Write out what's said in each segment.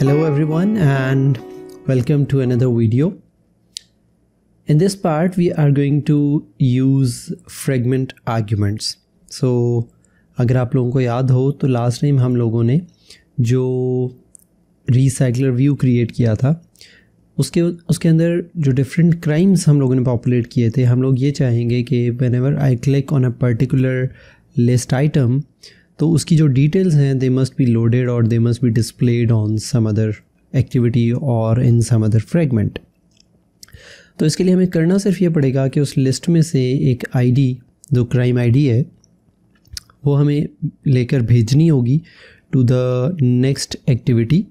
hello everyone and welcome to another video in this part we are going to use fragment arguments so अगर आप लोगों को याद हो तो last time हम लोगों ने जो recycler view create किया था उसके उसके अंदर जो different crimes हम लोगों ने populate किए थे हम लोग ये चाहेंगे कि whenever I click on a particular list item item तो उसकी जो डिटेल्स हैं दे मस्ट बी लोडेड और they must be displayed on some other activity और इन सम अदर फ्रेगमेंट तो इसके लिए हमें करना सिर्फ ये पड़ेगा कि उस लिस्ट में से एक आईडी जो क्राइम आईडी है वो हमें लेकर भेजनी होगी टू द नेक्स्ट एक्टिविटी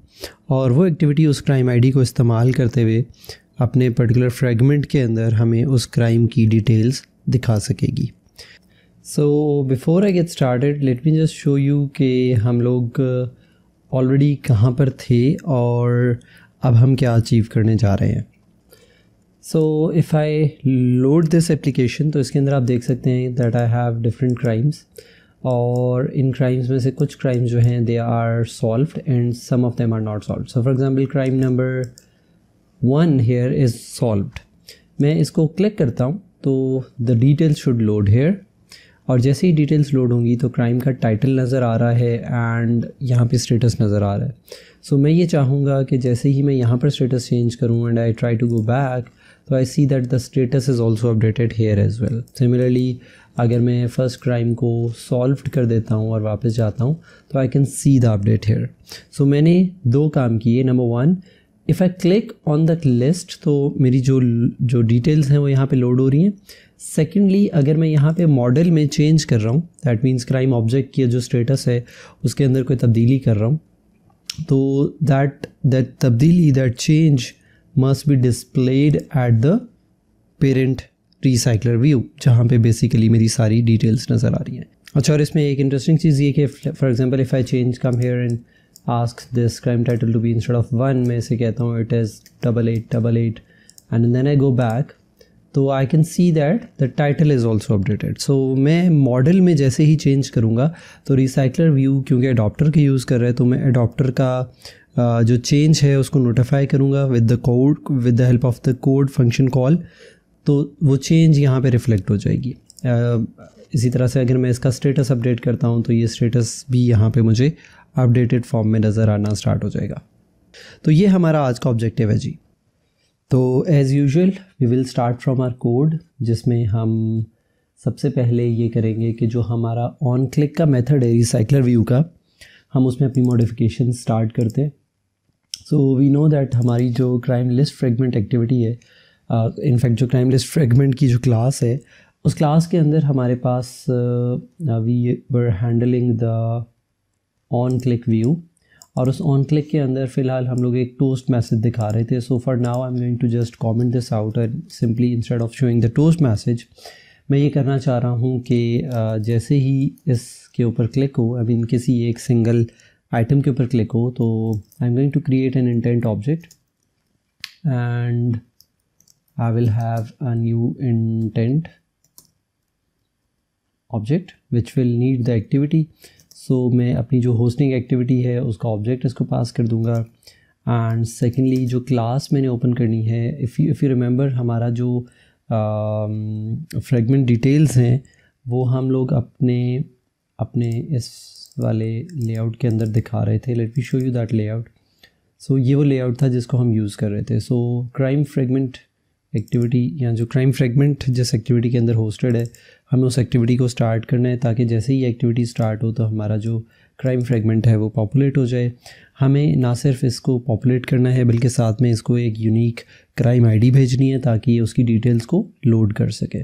और वो एक्टिविटी उस क्राइम आईडी को इस्तेमाल करते हुए अपने पर्टिकुलर फ्रेगमेंट के अंदर हमें उस क्राइम की डिटेल्स दिखा सकेगी so before I get started let me just show you कि हम लोग ऑलरेडी uh, कहाँ पर थे और अब हम क्या अचीव करने जा रहे हैं so if I load this application तो इसके अंदर आप देख सकते हैं that I have different crimes और इन क्राइम्स में से कुछ क्राइम्स जो हैं they are solved and some of them are not solve so for example crime number one here is solved मैं इसको क्लिक करता हूँ तो the details should load here और जैसे ही डिटेल्स लोड होंगी तो क्राइम का टाइटल नज़र आ रहा है एंड यहाँ पे स्टेटस नज़र आ रहा है सो so, मैं ये चाहूँगा कि जैसे ही मैं यहाँ पर स्टेटस चेंज करूँ and I try to go back तो I see that the status is also updated here as well similarly अगर मैं फ़र्स्ट क्राइम को सॉल्व कर देता हूँ और वापस जाता हूँ तो I can see the update here so मैंने दो काम किए number one if I click on that list तो मेरी जो जो डिटेल्स हैं वो यहाँ पे लोड हो रही हैं सेकेंडली अगर मैं यहाँ पे मॉडल में चेंज कर रहा हूँ दैट मीन्स क्राइम ऑब्जेक्ट की जो स्टेटस है उसके अंदर कोई तब्दीली कर रहा हूँ तो दैट दैट तब्दीली that change must be displayed at the parent recycler view जहाँ पे बेसिकली मेरी सारी डिटेल्स नज़र आ रही हैं अच्छा और इसमें एक इंटरेस्टिंग चीज़ ये कि for example if I change come here in ask this crime title to be instead of one मैं इसे कहता हूँ it is double eight double eight and then I go back तो I can see that the title is also updated so मैं model में जैसे ही change करूँगा तो रिसाइकलर व्यू क्योंकि अडोप्टर के यूज़ कर रहे हैं तो मैं अडोप्टर का जो चेंज है उसको नोटिफाई करूँगा with the code with the help of the code function call तो वो चेंज यहाँ पे रिफ्लेक्ट हो जाएगी इसी तरह से अगर मैं इसका स्टेटस अपडेट करता हूँ तो ये स्टेटस भी यहाँ पे मुझे अपडेटेड फॉर्म में नज़र आना स्टार्ट हो जाएगा तो ये हमारा आज का ऑब्जेक्टिव है जी तो as usual we will start from our code जिसमें हम सबसे पहले ये करेंगे कि जो हमारा ऑन क्लिक का मेथड है रिसाइकलर व्यू का हम उसमें अपनी मॉडिफिकेशन स्टार्ट करते हैं सो वी नो दैट हमारी जो क्राइम लिस्ट फ्रेगमेंट एक्टिविटी है इनफैक्ट uh, जो क्राइम लिस्ट फ्रेगमेंट की जो क्लास है उस क्लास के अंदर हमारे पास we were handling the on click view और उस ऑन क्लिक के अंदर फ़िलहाल हम लोग एक टोस्ट मैसेज दिखा रहे थे so for now I am going to just comment this out and simply instead of showing the toast message मैं ये करना चाह रहा हूँ कि जैसे ही इसके ऊपर क्लिक हो आई मीन किसी एक सिंगल आइटम के ऊपर क्लिक हो तो I am going to create an intent object and I will have a new intent object which will need the activity so so, मैं अपनी जो होस्टिंग एक्टिविटी है उसका ऑब्जेक्ट इसको पास कर दूँगा एंड सेकेंडली जो क्लास मैंने ओपन करनी है if you if you remember हमारा जो फ्रेगमेंट uh, डिटेल्स हैं वो हम लोग अपने अपने इस वाले लेआउट के अंदर दिखा रहे थे let me show you that layout so ये वो लेआउट था जिसको हम यूज़ कर रहे थे सो क्राइम फ्रेगमेंट एक्टिविटी या जो क्राइम फ्रेगमेंट जिस एक्टिविटी के अंदर होस्टेड है हमें उस एक्टिविटी को स्टार्ट करना है ताकि जैसे ही एक्टिविटी स्टार्ट हो तो हमारा जो क्राइम फ्रेगमेंट है वो पॉपुलेट हो जाए हमें ना सिर्फ इसको पॉपुलेट करना है बल्कि साथ में इसको एक यूनिक क्राइम आईडी भेजनी है ताकि ये उसकी डिटेल्स को लोड कर सके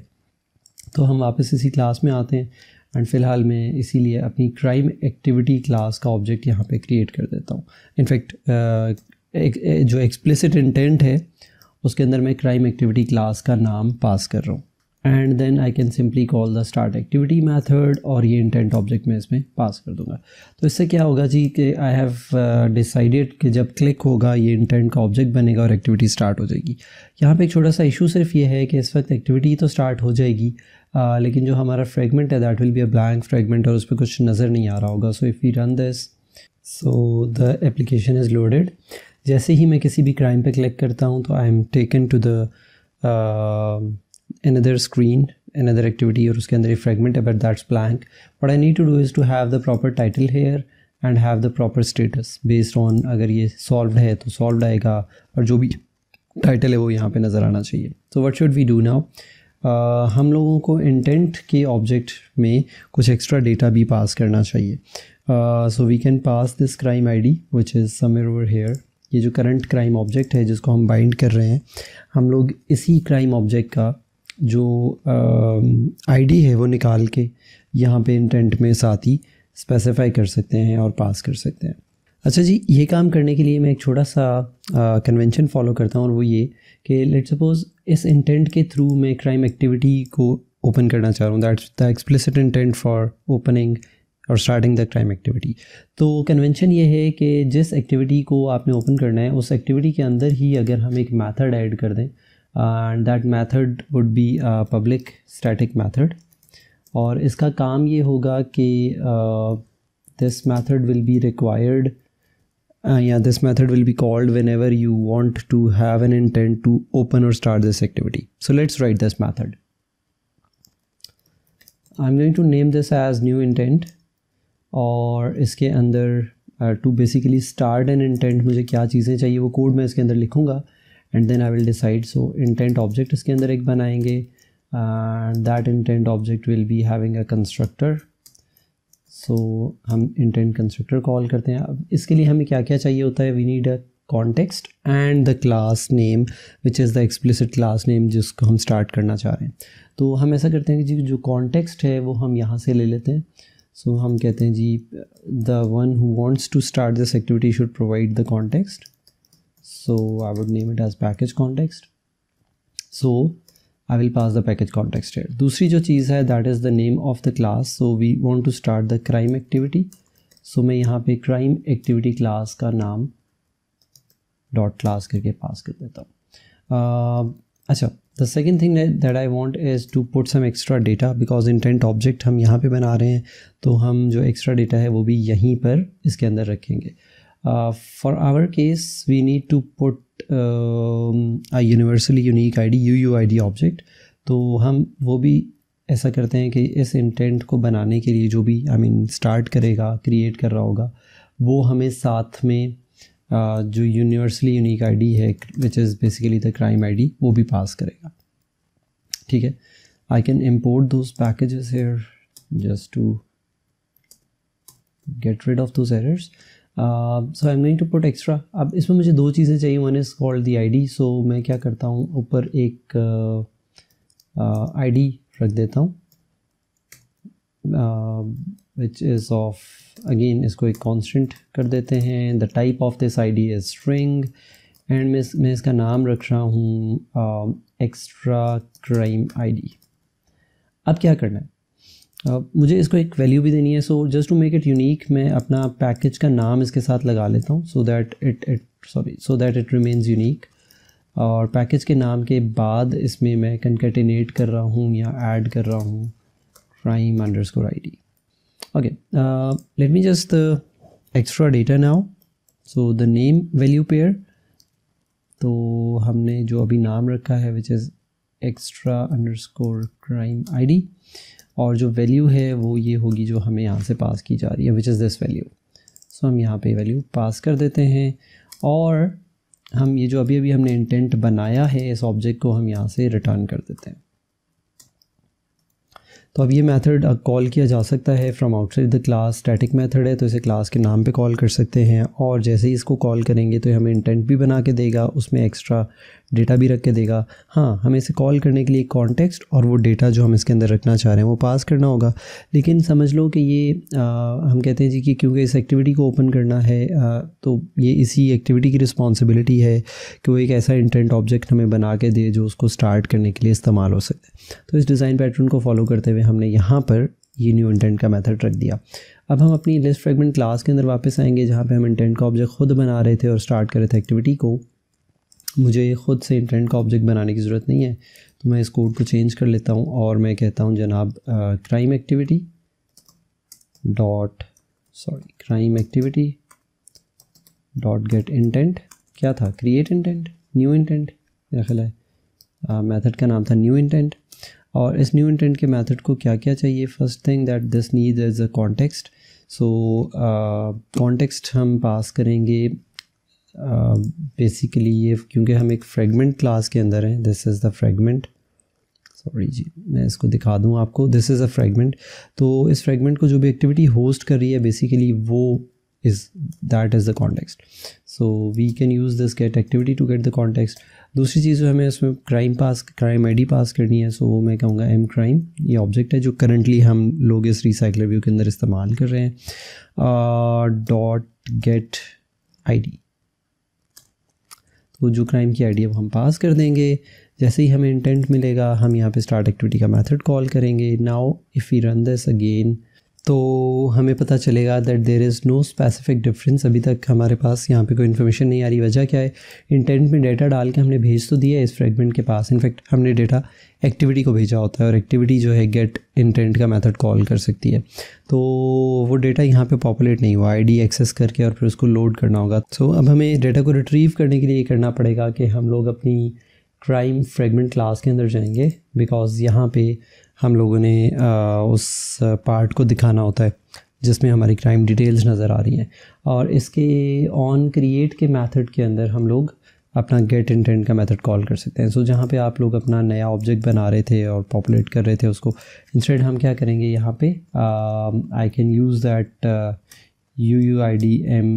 तो हम वापस इसी क्लास में आते हैं एंड फिलहाल मैं इसीलिए अपनी क्राइम एक्टिविटी क्लास का ऑब्जेक्ट यहाँ पे क्रिएट कर देता हूँ इनफैक्ट एक, जो एक्सप्लिसिट इंटेंट है उसके अंदर मैं क्राइम एक्टिविटी क्लास का नाम पास कर रहा हूँ and then I can simply call the start activity method और ये इंटेंट ऑब्जेक्ट मैं इसमें पास कर दूंगा तो इससे क्या होगा जी कि आई हैव डिसाइडेड कि जब क्लिक होगा ये इंटेंट का ऑब्जेक्ट बनेगा और एक्टिविटी स्टार्ट हो जाएगी यहाँ पे एक छोटा सा इशू सिर्फ ये है कि इस वक्त एक्टिविटी तो स्टार्ट हो जाएगी uh, लेकिन जो हमारा फ्रेगमेंट है that will be a blank fragment और उस पर कुछ नज़र नहीं आ रहा होगा so if you run this so the application is loaded जैसे ही मैं किसी भी क्राइम पे क्लिक करता हूँ तो I am taken to the another screen another activity और उसके अंदर a fragment about that's blank but I need to do is to have the proper title here and have the proper status based on अगर ये solve है तो solve आएगा और जो भी टाइटल है वो यहाँ पर नज़र आना चाहिए तो what should we do now हम लोगों को इंटेंट के ऑब्जेक्ट में कुछ एक्स्ट्रा डेटा भी पास करना चाहिए so we can pass this crime I D which is somewhere over here ये जो करंट क्राइम ऑब्जेक्ट है जिसको हम बाइंड कर रहे हैं हम लोग इसी क्राइम ऑब्जेक्ट का जो आईडी है वो निकाल के यहाँ पे इंटेंट में साथ ही स्पेसिफाई कर सकते हैं और पास कर सकते हैं अच्छा जी ये काम करने के लिए मैं एक छोटा सा कन्वेंशन फॉलो करता हूँ और वो ये कि लेट सपोज़ इस इंटेंट के थ्रू मैं क्राइम एक्टिविटी को ओपन करना चाह रहा हूँ that's the explicit intent for opening और स्टार्टिंग द क्राइम एक्टिविटी तो कन्वेंशन ये है कि जिस एक्टिविटी को आपने ओपन करना है उस एक्टिविटी के अंदर ही अगर हम एक मैथड ऐड कर दें and that method would be public static method और इसका काम ये होगा कि this method will be required या this method will be called whenever you want to have an intent to open और start this activity so let's write this method I am going to name this as new intent और इसके अंदर to basically start and intent मुझे क्या चीज़ें चाहिए वो code मैं इसके अंदर लिखूँगा and then I will decide so intent object इसके अंदर एक बनाएंगे and that intent object will be having a constructor so हम इंटेंट कंस्ट्रक्टर कॉल करते हैं अब इसके लिए हमें क्या क्या चाहिए होता है we need a context and the class name which is the explicit class name जिसको हम स्टार्ट करना चाह रहे हैं तो हम ऐसा करते हैं कि जो कॉन्टेक्स्ट है वो हम यहाँ से ले लेते हैं सो हम कहते हैं जी the one who wants to start this activity should provide the context so I would name it as package context so I will pass the package context here दूसरी जो चीज़ है that is the name of the class so we want to start the crime activity so मैं यहाँ पे crime activity class का नाम dot class करके पास कर देता हूँ uh, अच्छा the second thing that I want is to put some extra data because intent object हम यहाँ पे बना रहे हैं तो हम जो एक्स्ट्रा डेटा है वो भी यहीं पर इसके अंदर रखेंगे for our case we need to put a universally unique I D U U I D object तो हम वो भी ऐसा करते हैं कि इस इंटेंट को बनाने के लिए जो भी आई मीन स्टार्ट करेगा क्रिएट कर रहा होगा वो हमें साथ में जो यूनिवर्सली यूनिक आईडी है which is basically the crime ID वो भी पास करेगा ठीक है I can import those packages here just to get rid of those errors so I am going to put extra अब इसमें मुझे दो चीज़ें चाहिए one is called the I D so मैं क्या करता हूँ ऊपर एक आई uh, डी uh, रख देता हूँ uh, which is of again इसको एक constant कर देते हैं the type of this id is string and मैं मैं इसका नाम रख रहा हूँ एक्स्ट्रा क्राइम आईडी अब क्या करना है Uh, मुझे इसको एक वैल्यू भी देनी है so just to make it unique मैं अपना पैकेज का नाम इसके साथ लगा लेता हूँ so that it it sorry so that it remains unique और पैकेज के नाम के बाद इसमें मैं कंकेटिनेट कर रहा हूँ या ऐड कर रहा हूँ crime underscore I D okay uh, let me just uh, extra data now so the name value pair तो हमने जो अभी नाम रखा है which is extra underscore crime I और जो वैल्यू है वो ये होगी जो हमें यहाँ से पास की जा रही है which is this value so हम यहाँ पे वैल्यू पास कर देते हैं और हम ये जो अभी अभी हमने इंटेंट बनाया है इस ऑब्जेक्ट को हम यहाँ से रिटर्न कर देते हैं तो अब ये मेथड कॉल uh, किया जा सकता है from outside the class static method है तो इसे क्लास के नाम पे कॉल कर सकते हैं और जैसे ही इसको कॉल करेंगे तो हमें इंटेंट भी बना के देगा उसमें एक्स्ट्रा डेटा भी रख के देगा हाँ हमें इसे कॉल करने के लिए कॉन्टेक्स्ट और वो डेटा जो हम इसके अंदर रखना चाह रहे हैं वो पास करना होगा लेकिन समझ लो कि ये आ, uh, हम कहते हैं जी कि क्योंकि इस एक्टिविटी को ओपन करना है आ, uh, तो ये इसी एक्टिविटी की रिस्पॉन्सिबिलिटी है कि वो एक ऐसा इंटेंट ऑब्जेक्ट हमें बना के दे जो उसको स्टार्ट करने के लिए इस्तेमाल हो सके तो इस डिज़ाइन पैटर्न को फॉलो करते हुए हमने यहाँ पर ये न्यू इंटेंट का मेथड रख दिया अब हम अपनी लिस्ट फ्रेगमेंट क्लास के अंदर वापस आएंगे जहाँ पे हम इंटेंट का ऑब्जेक्ट खुद बना रहे थे और स्टार्ट कर रहे थे एक्टिविटी को मुझे खुद से इंटेंट का ऑब्जेक्ट बनाने की ज़रूरत नहीं है तो मैं इस कोड को चेंज कर लेता हूँ और मैं कहता हूँ जनाब crime activity dot sorry crime activity dot get intent क्या था क्रिएट इंटेंट न्यू इंटेंट मेरा ख्याल है मैथड का नाम था न्यू इंटेंट और इस न्यू इंटेंट के मेथड को क्या क्या चाहिए first thing that this need is a context so context हम पास करेंगे बेसिकली uh, ये क्योंकि हम एक फ्रेगमेंट क्लास के अंदर हैं this is the fragment sorry जी मैं इसको दिखा दूँ आपको दिस इज़ अ फ्रेगमेंट तो इस फ्रेगमेंट को जो भी एक्टिविटी होस्ट कर रही है बेसिकली वो is that is the context so we can use this get activity to get the context दूसरी चीज़ जो हमें इसमें crime pass crime ID pass करनी है सो वो मैं कहूँगा एम क्राइम ये ऑब्जेक्ट है जो करंटली हम लोग इस रिसाइकलर व्यू के अंदर इस्तेमाल कर रहे हैं डॉट गेट आईडी तो जो क्राइम की आईडी अब हम पास कर देंगे जैसे ही हमें इंटेंट मिलेगा हम यहाँ पे स्टार्ट एक्टिविटी का मेथड कॉल करेंगे now if you run this again तो हमें पता चलेगा that there is no specific difference अभी तक हमारे पास यहाँ पे कोई इन्फॉर्मेशन नहीं आ रही वजह क्या है इंटेंट में डेटा डाल के हमने भेज तो दिया है इस फ्रेगमेंट के पास इनफैक्ट हमने डेटा एक्टिविटी को भेजा होता है और एक्टिविटी जो है गेट इंटेंट का मेथड कॉल कर सकती है तो वो डेटा यहाँ पे पॉपुलेट नहीं हुआ आईडी एक्सेस करके और फिर उसको लोड करना होगा सो so, अब हमें डेटा को रिट्रीव करने के लिए करना पड़ेगा कि हम लोग अपनी क्राइम फ्रेगमेंट क्लास के अंदर जाएंगे बिकॉज़ यहाँ पे हम लोगों ने उस पार्ट को दिखाना होता है जिसमें हमारी क्राइम डिटेल्स नज़र आ रही हैं और इसके ऑन क्रिएट के मेथड के अंदर हम लोग अपना गेट इंटेंट का मेथड कॉल कर सकते हैं सो so, जहाँ पे आप लोग अपना नया ऑब्जेक्ट बना रहे थे और पॉपुलेट कर रहे थे उसको इंस्टेड हम क्या करेंगे यहाँ पे I can use that U U I D um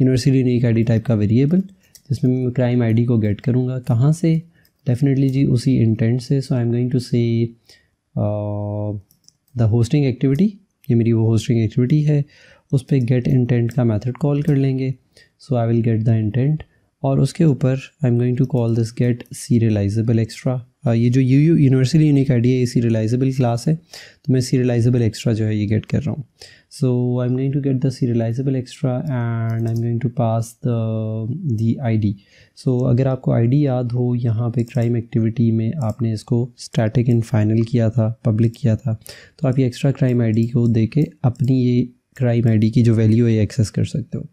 university unique I D type का वेरिएबल जिसमें मैं क्राइम आई डी को गेट करूँगा कहाँ से डेफिनेटली जी उसी इंटेंट से so I am going to say the hosting activity ये मेरी वो होस्टिंग एक्टिविटी है उस पर गेट इंटेंट का मैथड कॉल कर लेंगे so I will get the intent और उसके ऊपर I am going to call this get serializable extra Uh, ये जो U U universally unique idea ये सीरियलाइजेबल क्लास है तो मैं सीरियलाइजेबल एक्स्ट्रा जो है ये गेट कर रहा हूँ so I am going to get the serializable extra and I am going to pass the the ID so अगर आपको आईडी याद हो यहाँ पे क्राइम एक्टिविटी में आपने इसको स्टैटिक एंड फाइनल किया था पब्लिक किया था तो आप ये एक्स्ट्रा क्राइम आई को दे के अपनी ये क्राइम आई की जो वैल्यू है ये एक्सेस कर सकते हो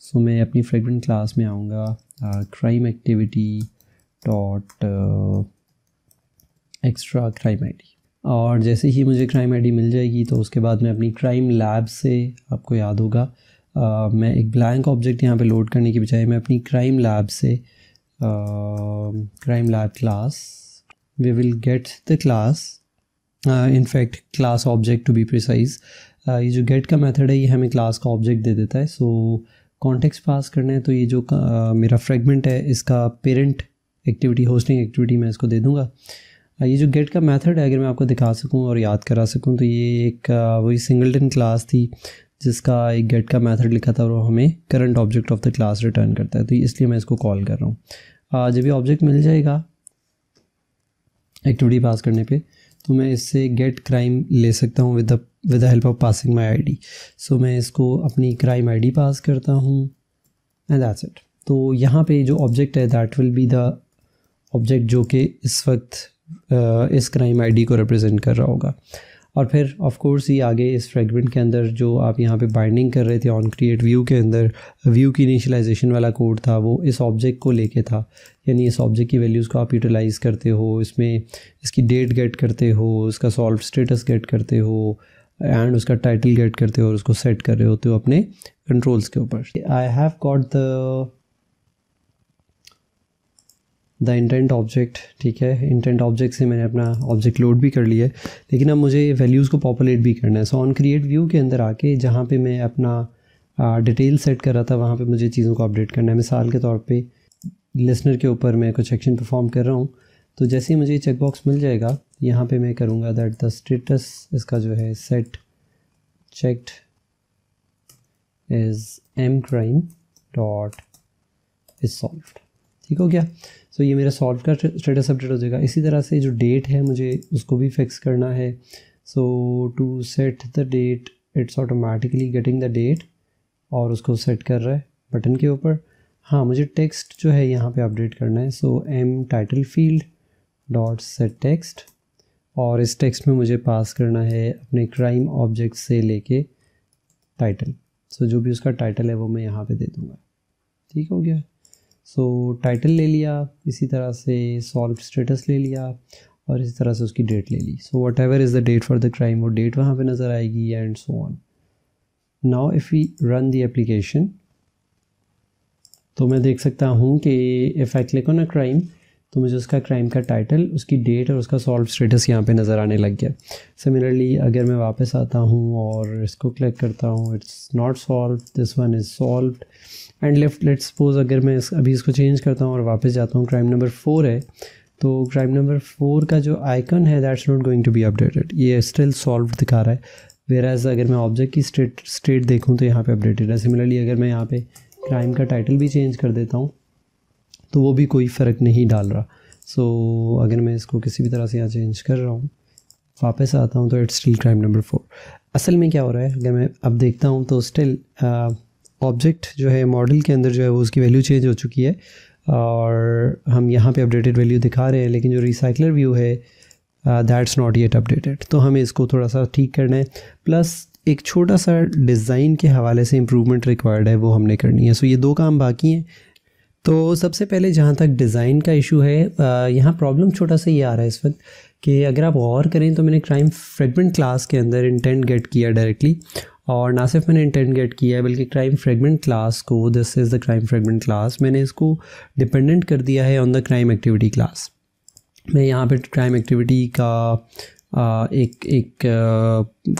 सो so, मैं अपनी फ्रेगरेंट क्लास में आऊँगा crime activity dot extra crime ID और जैसे ही मुझे क्राइम आईडी मिल जाएगी तो उसके बाद मैं अपनी क्राइम लैब से आपको याद होगा आ, मैं एक ब्लैंक ऑब्जेक्ट यहाँ पे लोड करने की बजाय मैं अपनी क्राइम लैब से crime lab class we will get the class in fact class object to be precise ये जो गेट का मेथड है ये हमें क्लास का ऑब्जेक्ट दे देता है सो कॉन्टेक्स्ट पास करना है तो ये जो uh, मेरा फ्रेगमेंट है इसका पेरेंट एक्टिविटी होस्टिंग एक्टिविटी मैं इसको दे दूँगा हाँ, ये जो गेट का मेथड है अगर मैं आपको दिखा सकूं और याद करा सकूं तो ये एक वही सिंगलटन क्लास थी जिसका एक गेट का मेथड लिखा था और वो हमें current object of the class return करता है तो इसलिए मैं इसको कॉल कर रहा हूँ जब ये ऑब्जेक्ट मिल जाएगा एक्टिविटी पास करने पे तो मैं इससे गेट क्राइम ले सकता हूँ with with the help of passing my ID so मैं इसको अपनी क्राइम आईडी पास करता हूँ एंड दैट्स इट तो यहाँ पे जो ऑब्जेक्ट है that will be the object जो कि इस वक्त इस क्राइम आईडी को रिप्रेजेंट कर रहा होगा और फिर ऑफ कोर्स ये आगे इस फ्रेगमेंट के अंदर जो आप यहाँ पे बाइंडिंग कर रहे थे ऑन क्रिएट व्यू के अंदर व्यू की इनिशलाइजेशन वाला कोड था वो इस ऑब्जेक्ट को लेके था यानी इस ऑब्जेक्ट की वैल्यूज़ को आप यूटिलाइज़ करते हो इसमें इसकी डेट गेट करते हो उसका सॉल्व स्टेटस गेट करते हो एंड उसका टाइटल गेट करते हो और उसको सेट कर रहे होते हो अपने कंट्रोल्स के ऊपर I have got the the intent object ठीक है इंटेंट ऑब्जेक्ट से मैंने अपना ऑब्जेक्ट लोड भी कर लिया है लेकिन अब मुझे वैल्यूज़ को पॉपुलेट भी करना है सो ऑन क्रिएट व्यू के अंदर आके जहाँ पे मैं अपना डिटेल सेट कर रहा था वहाँ पे मुझे चीज़ों को अपडेट करना है मिसाल के तौर पे लिसनर के ऊपर मैं कुछ एक्शन परफॉर्म कर रहा हूँ तो जैसे ही मुझे चेकबॉक्स मिल जाएगा यहाँ पर मैं करूँगा दैट द स्टेटस इसका जो है set check is M crime dot is solve ठीक हो गया सो so, ये मेरा सॉल्व का स्टेटस अपडेट हो जाएगा इसी तरह से जो डेट है मुझे उसको भी फिक्स करना है so to set the date it's automatically getting the date और उसको सेट कर रहा है बटन के ऊपर हाँ मुझे टेक्स्ट जो है यहाँ पे अपडेट करना है so M title field dot set text और इस टेक्स्ट में मुझे पास करना है अपने क्राइम ऑब्जेक्ट से लेके टाइटल सो जो भी उसका टाइटल है वो मैं यहाँ पे दे दूँगा ठीक हो गया सो टाइटल ले लिया इसी तरह से सॉल्व स्टेटस ले लिया और इसी तरह से उसकी डेट ले ली so whatever is the date for the crime वो डेट वहाँ पे नज़र आएगी and so on now if we run the application तो मैं देख सकता हूँ कि if I click on a crime तो मुझे उसका क्राइम का टाइटल उसकी डेट और उसका सॉल्व स्टेटस यहाँ पे नज़र आने लग गया सिमिलरली अगर मैं वापस आता हूँ और इसको क्लिक करता हूँ it's not solve this one is solve and left let suppose अगर मैं इस, अभी इसको चेंज करता हूँ और वापस जाता हूँ क्राइम नंबर फोर है तो क्राइम नंबर फोर का जो आइकन है that's not going to be updated ये स्टिल सॉल्व दिखा रहा है वेर एज अगर मैं ऑब्जेक्ट की स्टेट स्टेट देखूँ तो यहाँ पे अपडेटेड है सिमिलरली अगर मैं यहाँ पे क्राइम का टाइटल भी चेंज कर देता हूँ तो वो भी कोई फ़र्क नहीं डाल रहा सो so, अगर मैं इसको किसी भी तरह से यहाँ चेंज कर रहा हूँ वापस आता हूँ तो it's still crime number four असल में क्या हो रहा है अगर मैं अब देखता हूँ तो स्टिल ऑब्जेक्ट uh, जो है मॉडल के अंदर जो है वो उसकी वैल्यू चेंज हो चुकी है और हम यहाँ पे अपडेटेड वैल्यू दिखा रहे हैं लेकिन जो रिसाइकलर व्यू है दैट्स नॉट येट अपडेटेड तो हमें इसको थोड़ा सा ठीक करना है प्लस एक छोटा सा डिज़ाइन के हवाले से इम्प्रूवमेंट रिक्वायर्ड है वो हमने करनी है सो so, ये दो काम बाकी हैं तो सबसे पहले जहाँ तक डिज़ाइन का इशू है यहाँ प्रॉब्लम छोटा सा ये आ रहा है इस वक्त कि अगर आप गौर करें तो मैंने क्राइम फ्रेगमेंट क्लास के अंदर इंटेंट गेट किया डायरेक्टली और ना सिर्फ मैंने इंटेंट गेट किया है बल्कि क्राइम फ्रेगमेंट क्लास को this is the crime fragment class मैंने इसको डिपेंडेंट कर दिया है on the crime activity class मैं यहाँ पे क्राइम एक्टिविटी का एक एक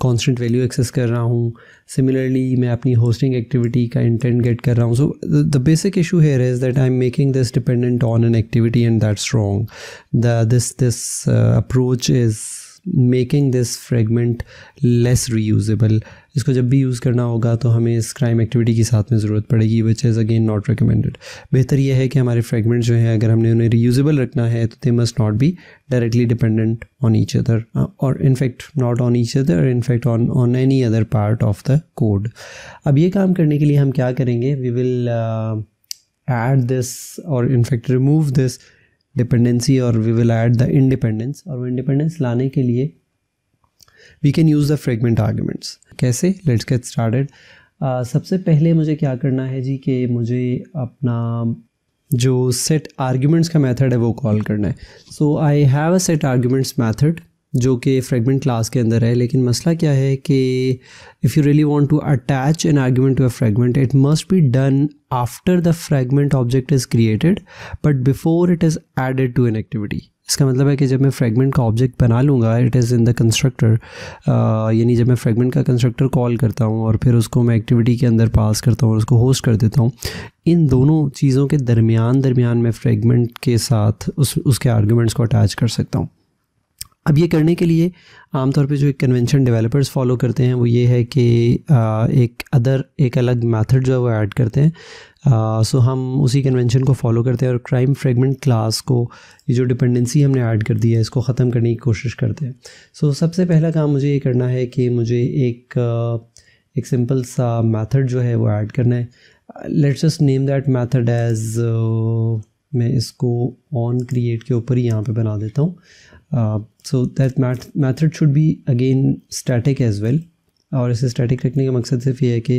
कांस्टेंट वैल्यू एक्सेस कर रहा हूँ सिमिलरली मैं अपनी होस्टिंग एक्टिविटी का इंटेंट गेट कर रहा हूँ so the basic issue here is that I am making this dependent on an activity and that's wrong the this this approach is making this fragment less reusable इसको जब भी use करना होगा तो हमें इस क्राइम एक्टिविटी की साथ में ज़रूरत पड़ेगी which is again not recommended बेहतर यह है कि हमारे फ्रेगमेंट जो हैं अगर हमने उन्हें रीयूजेबल रखना है तो they must not be directly dependent on each other और in fact not on each other in fact on on any other part of the code अब ये काम करने के लिए हम क्या करेंगे वी विल एड दिस और इनफैक्ट रिमूव दिस डिपेंडेंसी और we will add the independence और वो इंडिपेंडेंस लाने के लिए we can use the fragment arguments कैसे लेट्स गेट स्टार्टेड सबसे पहले मुझे क्या करना है जी कि मुझे अपना जो सेट आर्ग्यूमेंट्स का मेथड है वो कॉल करना है so I have a set arguments method जो कि फ्रेगमेंट क्लास के अंदर है लेकिन मसला क्या है कि if you really want to attach an argument to a fragment it must be done after the fragment object is created but before it is added to an activity इसका मतलब है कि जब मैं फ्रेगमेंट का ऑब्जेक्ट बना लूँगा it is in the constructor यानी जब मैं फ्रेगमेंट का कंस्ट्रक्टर कॉल करता हूँ और फिर उसको मैं एक्टिविटी के अंदर पास करता हूँ और उसको होस्ट कर देता हूँ इन दोनों चीज़ों के दरमियान दरमियान मैं फ्रेगमेंट के साथ उस उसके आर्ग्यूमेंट्स को अटैच कर सकता हूँ अब ये करने के लिए आमतौर पे जो एक कन्वेंशन डेवलपर्स फॉलो करते हैं वो ये है कि एक अदर एक अलग मेथड जो है वो ऐड करते हैं सो हम उसी कन्वेंशन को फॉलो करते हैं और क्राइम फ्रेगमेंट क्लास को ये जो डिपेंडेंसी हमने ऐड कर दी है इसको ख़त्म करने की कोशिश करते हैं सो so, सबसे पहला काम मुझे ये करना है कि मुझे एक एक सिंपल सा मेथड जो है वो ऐड करना है let's just name that method as मैं इसको ऑन क्रिएट के ऊपर ही यहाँ पे बना देता हूँ so that method should be again static as well और इसे स्टैटिक रखने का मकसद सिर्फ ये है कि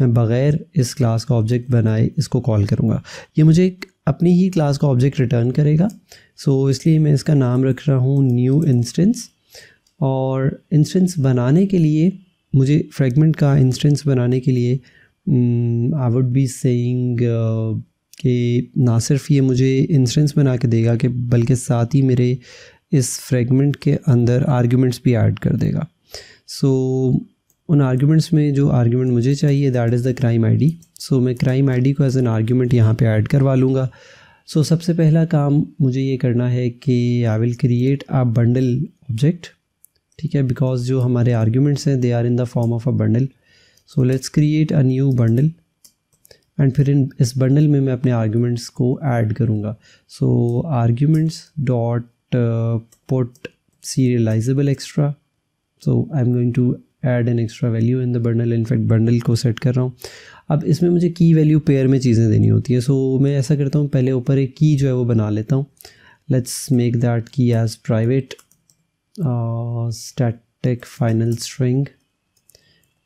मैं बग़ैर इस क्लास का ऑब्जेक्ट बनाए इसको कॉल करूँगा ये मुझे एक अपनी ही क्लास का ऑब्जेक्ट रिटर्न करेगा सो so, इसलिए मैं इसका नाम रख रहा हूँ न्यू इंस्टेंस और इंस्टेंस बनाने के लिए मुझे फ्रेगमेंट का इंस्टेंस बनाने के लिए आई वुड बी सेइंग कि ना सिर्फ ये मुझे इंस्टेंस बना के देगा कि बल्कि साथ ही मेरे इस फ्रेगमेंट के अंदर आर्ग्यूमेंट्स भी ऐड कर देगा सो so, उन आर्ग्यूमेंट्स में जो आर्ग्यूमेंट मुझे चाहिए that is the crime ID so मैं क्राइम आईडी को एज एन आर्ग्यूमेंट यहाँ पे ऐड करवा लूँगा सो so, सबसे पहला काम मुझे ये करना है कि I will create a bundle object ठीक है बिकॉज जो हमारे आर्ग्यूमेंट्स हैं they are in the form of a bundle so let's create a new bundle and फिर इन इस बंडल में मैं अपने आर्ग्यूमेंट्स को ऐड करूँगा so arguments dot Uh, put serializable extra so I'm going to add an extra value in the bundle in fact bundle को set कर रहा हूँ अब इसमें मुझे की वैल्यू पेयर में चीज़ें देनी होती है सो so, मैं ऐसा करता हूँ पहले ऊपर एक की जो है वो बना लेता हूँ let's make that key as private static final string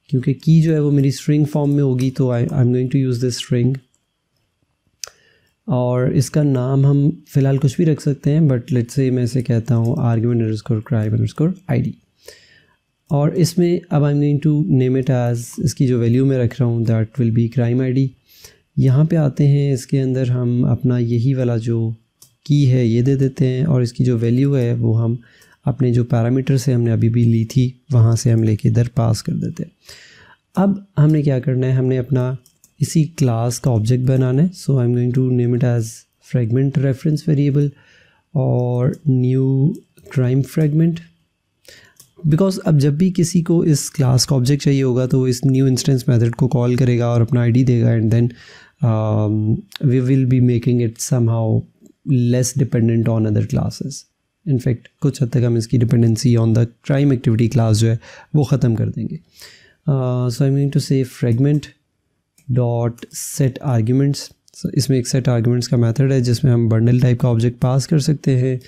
क्योंकि की जो है वो मेरी स्ट्रिंग फॉर्म में होगी तो I I am going to use this string और इसका नाम हम फ़िलहाल कुछ भी रख सकते हैं बट लेट्स से मैं इसे कहता हूँ argument underscore crime underscore I और इसमें अब I am going to name it as इसकी जो वैल्यू मैं रख रहा हूँ that will be crime I D यहाँ पर आते हैं इसके अंदर हम अपना यही वाला जो की है ये दे देते हैं और इसकी जो वैल्यू है वो हम अपने जो पैरामीटर से हमने अभी भी ली थी वहाँ से हम लेके इधर पास कर देते हैं अब हमने क्या करना है हमने अपना इसी क्लास का ऑब्जेक्ट बनाना है so I am going to name it as fragment reference variable और न्यू क्राइम फ्रेगमेंट बिकॉज अब जब भी किसी को इस क्लास का ऑब्जेक्ट चाहिए होगा तो इस न्यू इंस्टेंस मेथड को कॉल करेगा और अपना आईडी देगा and then we will be making it somehow less dependent on other classes in fact कुछ हद तक हम इसकी dependency on the crime activity class जो है वो ख़त्म कर देंगे so I mean to say fragment dot set arguments इसमें एक सेट आर्ग्यूमेंट्स का मेथड है जिसमें हम बंडल टाइप का ऑब्जेक्ट पास कर सकते हैं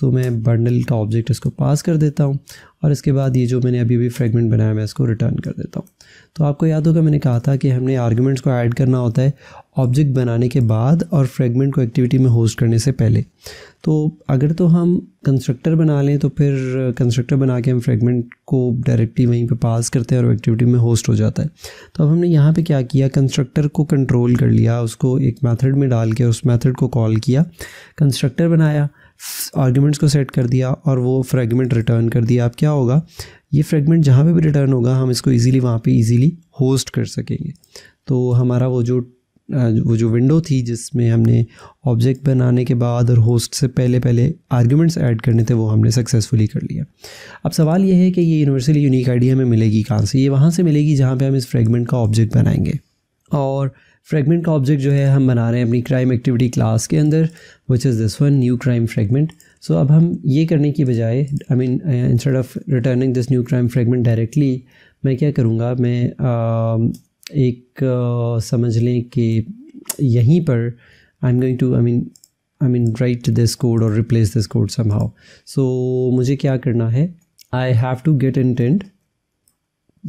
सो मैं बंडल का ऑब्जेक्ट इसको पास कर देता हूँ और इसके बाद ये जो मैंने अभी अभी फ्रेगमेंट बनाया मैं इसको रिटर्न कर देता हूँ तो आपको याद होगा मैंने कहा था कि हमने आर्ग्यूमेंट्स को ऐड करना होता है ऑब्जेक्ट बनाने के बाद और फ्रेगमेंट को एक्टिविटी में होस्ट करने से पहले तो अगर तो हम कंस्ट्रक्टर बना लें तो फिर कंस्ट्रक्टर बना के हम फ्रेगमेंट को डायरेक्टली वहीं पे पास करते हैं और एक्टिविटी में होस्ट हो जाता है तो अब हमने यहाँ पे क्या किया कंस्ट्रक्टर को कंट्रोल कर लिया उसको एक मेथड में डाल के उस मेथड को कॉल किया कंस्ट्रक्टर बनाया आर्ग्यूमेंट्स को सेट कर दिया और वो फ्रेगमेंट रिटर्न कर दिया अब क्या होगा ये फ्रेगमेंट जहाँ पे भी रिटर्न होगा हम इसको इजीली वहाँ पे इजीली होस्ट कर सकेंगे तो हमारा वो जो वो जो विंडो थी जिसमें हमने ऑब्जेक्ट बनाने के बाद और होस्ट से पहले पहले आर्ग्यूमेंट्स ऐड करने थे वो हमने सक्सेसफुली कर लिया अब सवाल ये है कि ये यूनिवर्सली यूनिक आइडिया हमें मिलेगी कहाँ से ये वहाँ से मिलेगी जहाँ पे हम इस फ्रेगमेंट का ऑब्जेक्ट बनाएंगे और फ्रेगमेंट का ऑब्जेक्ट जो है हम बना रहे हैं अपनी क्राइम एक्टिविटी क्लास के अंदर which is this one new crime fragment so अब हम ये करने की बजाय I mean instead of returning this new crime fragment directly मैं क्या करूँगा मैं uh, एक uh, समझ लें कि यहीं पर I am going to I mean I mean write this code और replace this code somehow so मुझे क्या करना है I have to get intent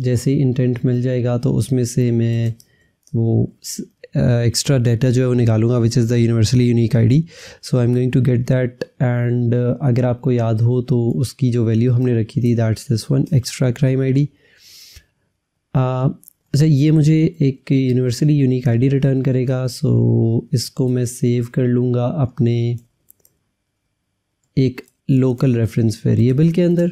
जैसे ही इंटेंट मिल जाएगा तो उसमें से मैं वो एक्स्ट्रा डेटा uh, जो है वो निकालूंगा which is the universally unique ID so I am going to get that and अगर आपको याद हो तो उसकी जो वैल्यू हमने रखी थी that's this one extra crime ID अच्छा ये मुझे एक यूनिवर्सली यूनिक आईडी रिटर्न करेगा सो इसको मैं सेव कर लूँगा अपने एक लोकल रेफरेंस वेरिएबल के अंदर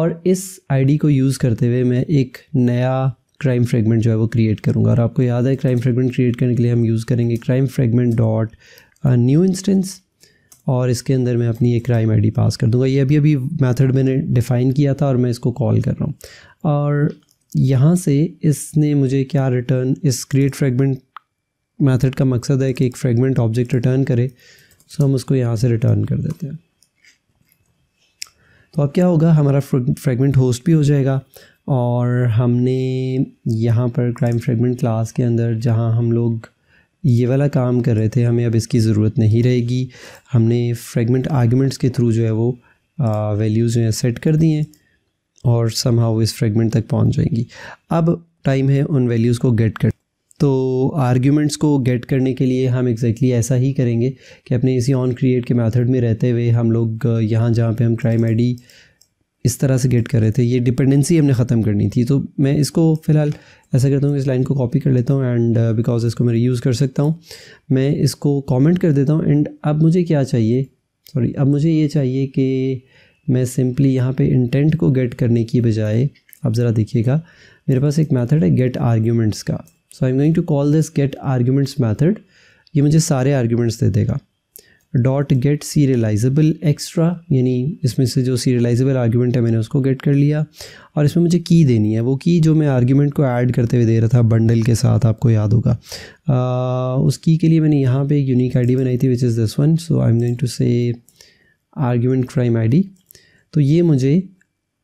और इस आईडी को यूज़ करते हुए मैं एक नया क्राइम फ्रेगमेंट जो है वो क्रिएट करूँगा और आपको याद है क्राइम फ्रेगमेंट क्रिएट करने के लिए हम यूज़ करेंगे crime fragment dot new instance और इसके अंदर मैं अपनी एक क्राइम आईडी पास कर दूंगा ये अभी अभी मेथड मैंने डिफ़ाइन किया था और मैं इसको कॉल कर रहा हूँ और यहाँ से इसने मुझे क्या रिटर्न इस क्रिएट फ्रेगमेंट मेथड का मकसद है कि एक फ्रेगमेंट ऑब्जेक्ट रिटर्न करे सो हम उसको यहाँ से रिटर्न कर देते हैं तो अब क्या होगा हमारा फ्रेगमेंट होस्ट भी हो जाएगा और हमने यहाँ पर क्राइम फ्रेगमेंट क्लास के अंदर जहाँ हम लोग ये वाला काम कर रहे थे हमें अब इसकी ज़रूरत नहीं रहेगी हमने फ्रेगमेंट आर्ग्यूमेंट्स के थ्रू जो है वो वैल्यूज़ जो है सेट कर दिए हैं और समहा इस फ्रेगमेंट तक पहुँच जाएंगी अब टाइम है उन वैल्यूज़ को गेट कर तो आर्ग्यूमेंट्स को गेट करने के लिए हम एग्जैक्टली exactly ऐसा ही करेंगे कि अपने इसी ऑन क्रिएट के मेथड में रहते हुए हम लोग यहाँ जहाँ पे हम क्राइम आईडी इस तरह से गेट कर रहे थे ये डिपेंडेंसी हमने ख़त्म करनी थी तो मैं इसको फ़िलहाल ऐसा करता हूँ इस लाइन को कॉपी कर लेता हूँ एंड बिकॉज uh, इसको मैं यूज़ कर सकता हूँ मैं इसको कमेंट कर देता हूँ एंड अब मुझे क्या चाहिए सॉरी अब मुझे ये चाहिए कि मैं सिंपली यहाँ पे इंटेंट को गेट करने की बजाय आप ज़रा देखिएगा मेरे पास एक मेथड है गेट आर्ग्यूमेंट्स का so I am going to call this get arguments method ये मुझे सारे आर्ग्यूमेंट्स दे देगा डॉट गेट सीरियलाइजेबल एक्स्ट्रा यानी इसमें से जो सीरियलाइजेबल आर्ग्यूमेंट है मैंने उसको गेट कर लिया और इसमें मुझे की देनी है वो की जो मैं आर्ग्यूमेंट को ऐड करते हुए दे रहा था बंडल के साथ आपको याद होगा उस की के लिए मैंने यहाँ पे एक यूनिक आईडी बनाई थी which is this one so I am going to say argument crime ID तो ये मुझे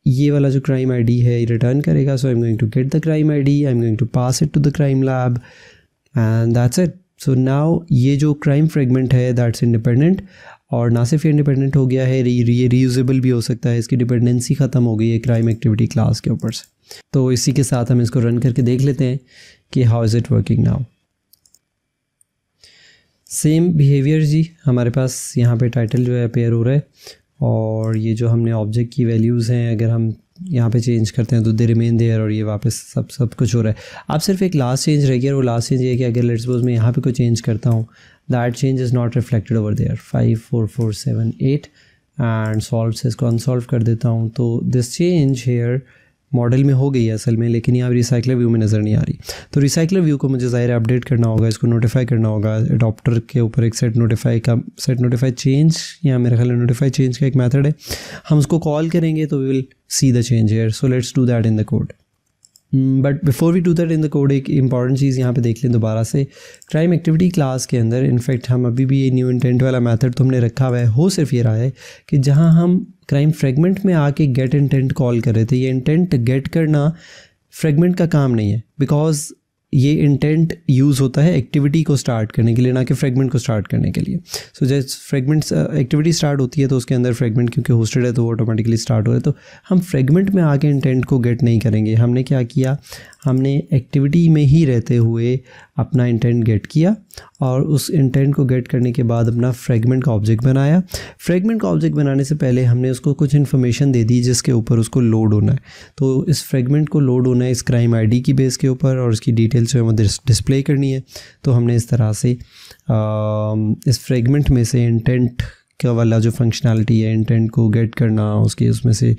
ये वाला जो क्राइम आईडी है रिटर्न करेगा so I am going to get the crime ID I am going to pass it to the crime lab and that's it so now ये जो क्राइम फ्रेगमेंट है दैट्स इंडिपेंडेंट और ना सिर्फ independent हो गया है ये रीयूजेबल भी हो सकता है इसकी डिपेंडेंसी ख़त्म हो गई है क्राइम एक्टिविटी क्लास के ऊपर से तो इसी के साथ हम इसको रन करके देख लेते हैं कि how is it working now same behaviour जी हमारे पास यहाँ पे टाइटल जो है अपेयर हो रहा है और ये जो हमने ऑब्जेक्ट की वैल्यूज़ हैं अगर हम यहाँ पे चेंज करते हैं तो दे रिमेन देयर और ये वापस सब सब कुछ हो रहा है अब सिर्फ एक लास्ट चेंज रह गया और वो लास्ट चेंज ये कि अगर लेट्स सपोज मैं यहाँ पे कोई चेंज करता हूँ that change is not reflected over there five four four seven eight and solve से इसको अनसॉल्व कर देता हूँ तो दिस चेंज हेयर मॉडल में हो गई है असल में लेकिन यहाँ रिसाइकलर व्यू में नज़र नहीं आ रही तो रिसाइकलर व्यू को मुझे ज़ाहिर अपडेट करना होगा इसको नोटिफाई करना होगा अडॉप्टर के ऊपर एक सेट नोटिफाई का सेट नोटिफाई चेंज या मेरे ख्याल नोटिफाई चेंज का एक मैथड है हम उसको कॉल करेंगे तो we will see the change here so let's do that in the code but before we do that in the code एक इंपॉर्टेंट चीज़ यहाँ पे देख लें दोबारा से क्राइम एक्टिविटी क्लास के अंदर इनफैक्ट हम अभी भी ये न्यू इंटेंट वाला मेथड तो हमने रखा हुआ है हो सिर्फ ये रहा है कि जहाँ हम क्राइम फ्रेगमेंट में आके गेट इंटेंट कॉल कर रहे थे ये इंटेंट गेट करना फ्रेगमेंट का काम नहीं है बिकॉज ये इंटेंट यूज़ होता है एक्टिविटी को स्टार्ट करने के लिए ना कि फ्रेगमेंट को स्टार्ट करने के लिए सो so, जैसे फ्रेगमेंट्स एक्टिविटी स्टार्ट होती है तो उसके अंदर फ्रेगमेंट क्योंकि होस्टेड है तो वो ऑटोमेटिकली स्टार्ट हो रहा है तो हम फ्रेगमेंट में आके इंटेंट को गेट नहीं करेंगे हमने क्या किया हमने एक्टिविटी में ही रहते हुए अपना इंटेंट गेट किया और उस इंटेंट को गेट करने के बाद अपना फ्रेगमेंट का ऑब्जेक्ट बनाया फ्रेगमेंट का ऑब्जेक्ट बनाने से पहले हमने उसको कुछ इन्फॉर्मेशन दे दी जिसके ऊपर उसको लोड होना है तो इस फ्रेगमेंट को लोड होना है इस क्राइम आईडी की बेस के ऊपर और उसकी डिटेल्स जो है वो डिस्प्ले करनी है तो हमने इस तरह से आ, इस फ्रेगमेंट में से इंटेंट का वाला जो फंक्शनैलिटी है इंटेंट को गेट करना उसके उसमें से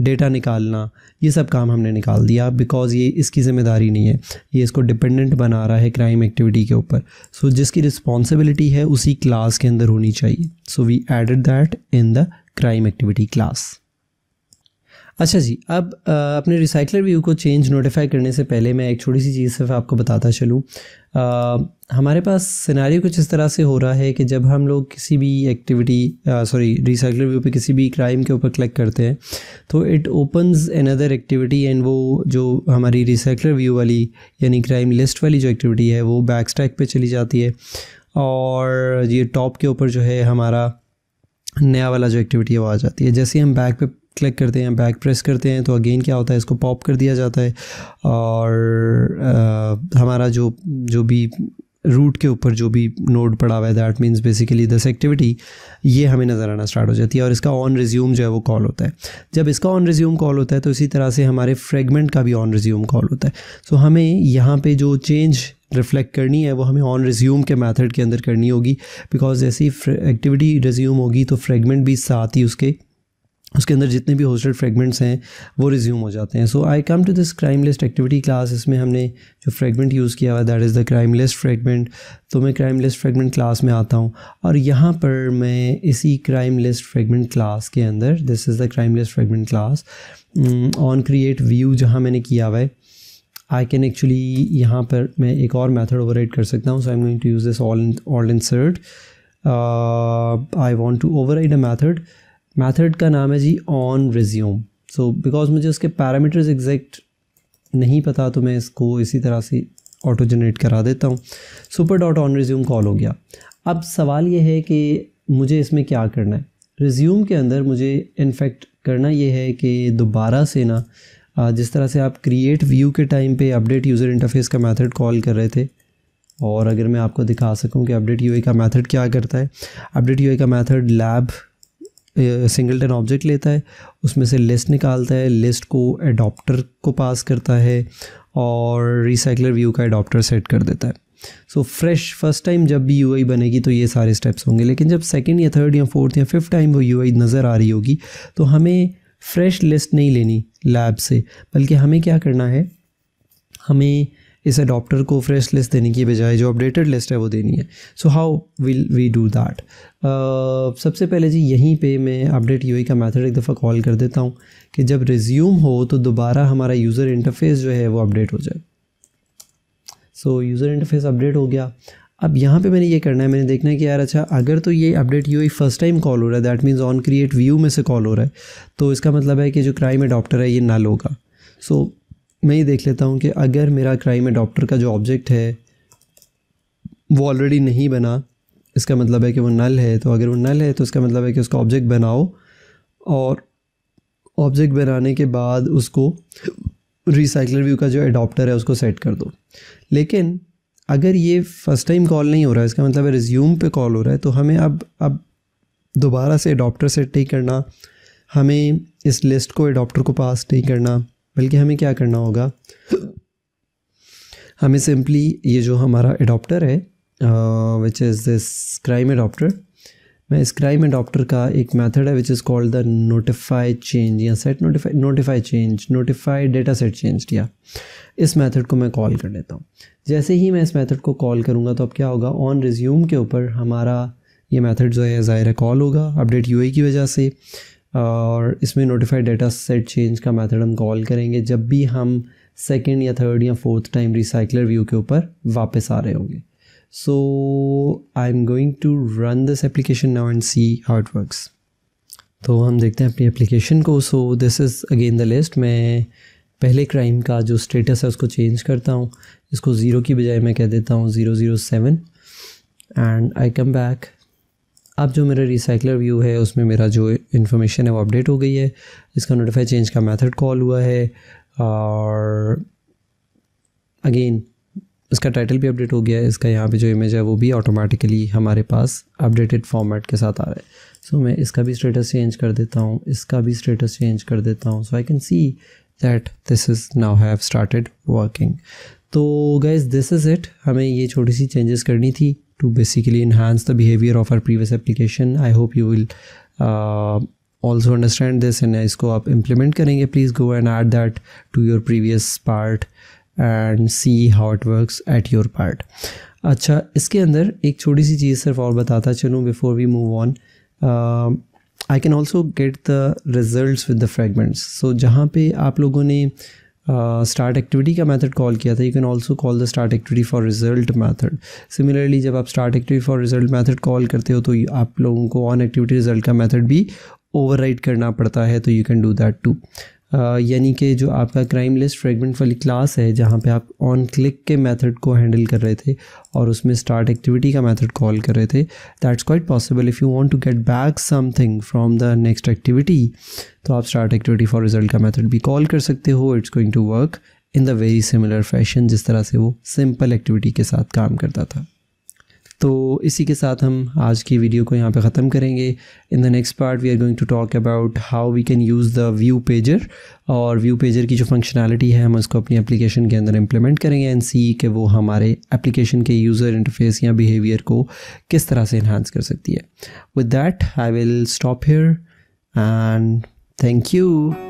डेटा निकालना ये सब काम हमने निकाल दिया बिकॉज़ ये इसकी ज़िम्मेदारी नहीं है ये इसको डिपेंडेंट बना रहा है क्राइम एक्टिविटी के ऊपर सो so, जिसकी रिस्पॉन्सिबिलिटी है उसी क्लास के अंदर होनी चाहिए so we added that in the crime activity class अच्छा जी अब अपने रिसाइकलर व्यू को चेंज नोटिफाई करने से पहले मैं एक छोटी सी चीज़ सिर्फ आपको बताता चलूँ हमारे पास सिनारी कुछ इस तरह से हो रहा है कि जब हम लोग किसी भी एक्टिविटी सॉरी रिसाइकलर व्यू पे किसी भी क्राइम के ऊपर क्लिक करते हैं तो it opens another activity and वो जो हमारी रिसाइकलर व्यू वाली यानी क्राइम लिस्ट वाली जो एक्टिविटी है वो बैक स्टैक पर चली जाती है और ये टॉप के ऊपर जो है हमारा नया वाला जो एक्टिविटी है वो आ जाती है जैसे हम बैक पे क्लिक करते हैं बैक प्रेस करते हैं तो अगेन क्या होता है इसको पॉप कर दिया जाता है और आ, हमारा जो जो भी रूट के ऊपर जो भी नोड पड़ा हुआ है that means basically this activity ये हमें नज़र आना स्टार्ट हो जाती है और इसका ऑन रिज्यूम जो है वो कॉल होता है जब इसका ऑन रिज्यूम कॉल होता है तो इसी तरह से हमारे फ्रेगमेंट का भी ऑन रिज्यूम कॉल होता है सो so, हमें यहाँ पे जो चेंज रिफ्लेक्ट करनी है वो हमें ऑन रिज्यूम के मेथड के अंदर करनी होगी बिकॉज जैसी एक्टिविटी रिज्यूम होगी तो फ्रेगमेंट भी साथ ही उसके उसके अंदर जितने भी होस्टेड फ्रेगमेंट्स हैं वो रिज्यूम हो जाते हैं so I come to this crime list activity class इसमें हमने जो फ्रेगमेंट यूज़ किया हुआ that is the crime list fragment तो मैं क्राइम लिस्ट फ्रेगमेंट क्लास में आता हूँ और यहाँ पर मैं इसी क्राइम लिस्ट फ्रेगमेंट क्लास के अंदर this is the crime list fragment class on create view जहाँ मैंने किया हुआ है आई कैन एक्चुअली यहाँ पर मैं एक और मैथड ओवर कर सकता हूँ so I am going to use this all all sort I want to override a method method का नाम है जी ऑन रिज्यूम सो बिकॉज मुझे उसके पैरामीटर्स एग्जैक्ट नहीं पता तो मैं इसको इसी तरह से ऑटो जनरेट करा देता हूँ super dot on resume call हो गया अब सवाल ये है कि मुझे इसमें क्या करना है रिज्यूम के अंदर मुझे इनफेक्ट करना ये है कि दोबारा से ना जिस तरह से आप क्रिएट व्यू के टाइम पे अपडेट यूज़र इंटरफेस का मेथड कॉल कर रहे थे और अगर मैं आपको दिखा सकूं कि अपडेट यू का मेथड क्या करता है अपडेट यू का मेथड लैब सिंगलटन ऑब्जेक्ट लेता है उसमें से लिस्ट निकालता है लिस्ट को एडॉप्टर को पास करता है और रिसाइकलर व्यू का एडॉप्टर सेट कर देता है सो फ्रेश फर्स्ट टाइम जब भी यू बनेगी तो ये सारे स्टेप्स होंगे लेकिन जब सेकेंड या थर्ड या फोर्थ या फिफ्थ टाइम वो यू नज़र आ रही होगी तो हमें फ्रेश लिस्ट नहीं लेनी लैब से बल्कि हमें क्या करना है हमें इस अडॉप्टर को फ्रेश लिस्ट देने की बजाय जो अपडेटेड लिस्ट है वो देनी है so how will we do that सबसे पहले जी यहीं पे मैं अपडेट यू का मेथड एक दफ़ा कॉल कर देता हूँ कि जब रिज्यूम हो तो दोबारा हमारा यूज़र इंटरफेस जो है वो अपडेट हो जाए सो यूज़र इंटरफेस अपडेट हो गया अब यहाँ पे मैंने ये करना है मैंने देखना है कि यार अच्छा अगर तो ये update UI first time call हो रहा है that means on create view में से कॉल हो रहा है तो इसका मतलब है कि जो क्राइम अडॉप्टर है ये नल होगा सो so, मैं ये देख लेता हूँ कि अगर मेरा क्राइम अडॉप्टर का जो ऑब्जेक्ट है वो ऑलरेडी नहीं बना इसका मतलब है कि वो नल है तो अगर वो नल है तो इसका मतलब है कि उसका ऑब्जेक्ट बनाओ और ऑब्जेक्ट बनाने के बाद उसको रिसाइकलर व्यू का जो एडॉप्टर है उसको सेट कर दो लेकिन अगर ये फ़र्स्ट टाइम कॉल नहीं हो रहा है इसका मतलब है रिज्यूम पे कॉल हो रहा है तो हमें अब अब दोबारा से एडॉप्टर सेट नहीं करना हमें इस लिस्ट को एडॉप्टर को पास नहीं करना बल्कि हमें क्या करना होगा हमें सिंपली ये जो हमारा एडॉप्टर है which is this crime adapter मैं इस क्राइम एडॉप्टर का एक मेथड है which is called the notify change या set notify notify change notify data set change किया इस मेथड को मैं कॉल कर लेता हूँ जैसे ही मैं इस मेथड को कॉल करूँगा तो अब क्या होगा ऑन रिज्यूम के ऊपर हमारा ये मेथड जो है ज़ाहिर कॉल होगा अपडेट यू की वजह से और इसमें नोटिफाइड डेटा सेट चेंज का मेथड हम कॉल करेंगे जब भी हम सेकेंड या थर्ड या फोर्थ टाइम रिसाइकलर व्यू के ऊपर वापस आ रहे होंगे so I'm going to run this application now and see how it works तो हम देखते हैं अपनी एप्लीकेशन को so this is again the list मैं पहले क्राइम का जो स्टेटस है उसको चेंज करता हूँ इसको ज़ीरो की बजाय मैं कह देता हूँ zero zero seven and I come back अब जो मेरा रिसाइकलर व्यू है उसमें मेरा जो इन्फॉर्मेशन है वो अपडेट हो गई है इसका नोटिफाई चेंज का मेथड कॉल हुआ है और अगेन इसका टाइटल भी अपडेट हो गया है इसका यहाँ पे जो इमेज है वो भी ऑटोमेटिकली हमारे पास अपडेटेड फॉर्मेट के साथ आ रहा है सो so, मैं इसका भी स्टेटस चेंज कर देता हूँ इसका भी स्टेटस चेंज कर देता हूँ so I can see that this is now have started working तो गाइज दिस इज़ इट हमें ये छोटी सी चेंजेस करनी थी to basically enhance the behaviour of our previous application I hope you will also understand this and इसको आप implement करेंगे please go and add that to your previous part and see how it works at your part अच्छा इसके अंदर एक छोटी सी चीज़ सिर्फ और बताता चलूँ before we move on I can also get the result with the fragments so जहाँ पे आप लोगों ने स्टार्ट uh, एक्टिविटी का मेथड कॉल किया था you can also call the start activity for result method similarly जब आप start activity for result method call करते हो तो आप लोगों को ऑन एक्टिविटी रिजल्ट का मैथड भी ओवर करना पड़ता है तो you can do that too यानी कि जो आपका क्राइम लिस्ट फ्रेगमेंट वाली क्लास है जहाँ पे आप ऑन क्लिक के मेथड को हैंडल कर रहे थे और उसमें स्टार्ट एक्टिविटी का मेथड कॉल कर रहे थे that's quite possible if you want to get back something from the next activity तो आप स्टार्ट एक्टिविटी फॉर रिजल्ट का मेथड भी कॉल कर सकते हो it's going to work in the very similar fashion जिस तरह से वो सिंपल एक्टिविटी के साथ काम करता था तो इसी के साथ हम आज की वीडियो को यहाँ पे ख़त्म करेंगे in the next part we are going to talk about how we can use the view pager और व्यू पेजर की जो फंक्शनैलिटी है हम उसको अपनी एप्लीकेशन के अंदर इम्प्लीमेंट करेंगे एंड सी के वो हमारे एप्लीकेशन के यूज़र इंटरफेस या बिहेवियर को किस तरह से इन्हांस कर सकती है with that I will stop here and thank you